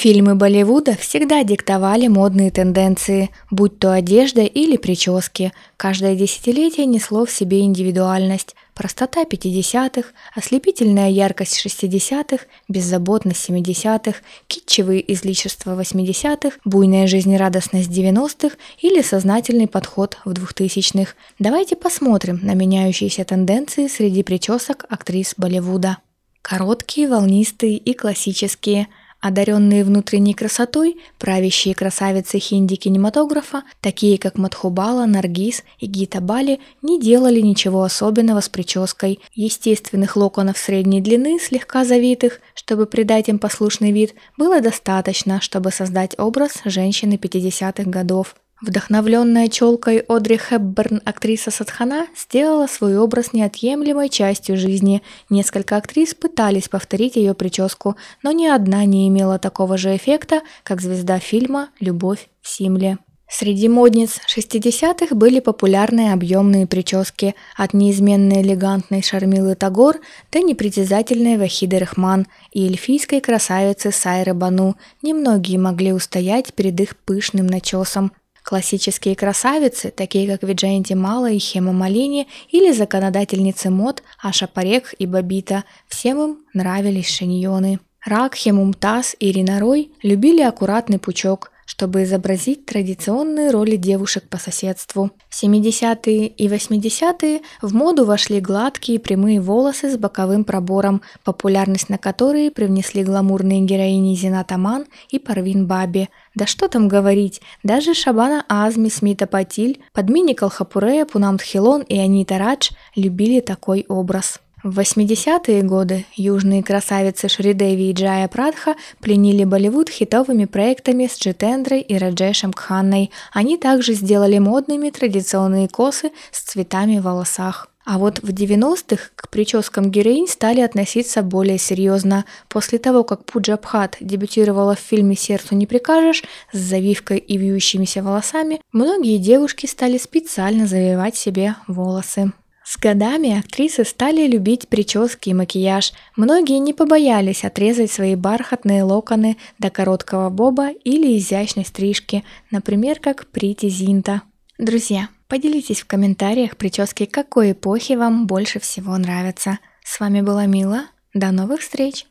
Фильмы Болливуда всегда диктовали модные тенденции, будь то одежда или прически. Каждое десятилетие несло в себе индивидуальность. Простота 50-х, ослепительная яркость 60-х, беззаботность 70-х, китчевые излишества 80-х, буйная жизнерадостность 90-х или сознательный подход в 2000-х. Давайте посмотрим на меняющиеся тенденции среди причесок актрис Болливуда. Короткие, волнистые и классические – Одаренные внутренней красотой, правящие красавицы хинди-кинематографа, такие как Мадхубала, Наргиз и Гита Бали, не делали ничего особенного с прической. Естественных локонов средней длины, слегка завитых, чтобы придать им послушный вид, было достаточно, чтобы создать образ женщины 50-х годов. Вдохновленная челкой Одри Хепберн актриса Садхана сделала свой образ неотъемлемой частью жизни. Несколько актрис пытались повторить ее прическу, но ни одна не имела такого же эффекта, как звезда фильма «Любовь симли». Среди модниц 60-х были популярные объемные прически от неизменной элегантной Шармилы Тагор до непритязательной Вахиды Рахман и эльфийской красавицы Сайры Бану. Немногие могли устоять перед их пышным начесом, Классические красавицы, такие как Виджаинти Мала и Хема Малини, или законодательницы мод Аша Парек и Бабита, всем им нравились шиньоны. Ракхе Мумтаз и Ринарой любили аккуратный пучок – чтобы изобразить традиционные роли девушек по соседству. В 70-е и 80-е в моду вошли гладкие прямые волосы с боковым пробором, популярность на которые привнесли гламурные героини Зинат Аман и Парвин Баби. Да что там говорить, даже Шабана Азми, Смита Патиль, подмини Колхапурея, Пунамт Хилон и Анита Радж любили такой образ. В 80-е годы южные красавицы Шридеви и Джая Прадха пленили Болливуд хитовыми проектами с Джитендрой и Раджешем Кханной. Они также сделали модными традиционные косы с цветами в волосах. А вот в 90-х к прическам героинь стали относиться более серьезно. После того, как Пуджа Бхат дебютировала в фильме «Сердцу не прикажешь» с завивкой и вьющимися волосами, многие девушки стали специально завивать себе волосы. С годами актрисы стали любить прически и макияж. Многие не побоялись отрезать свои бархатные локоны до короткого боба или изящной стрижки, например, как Прити Зинта. Друзья, поделитесь в комментариях прически какой эпохи вам больше всего нравятся. С вами была Мила. До новых встреч!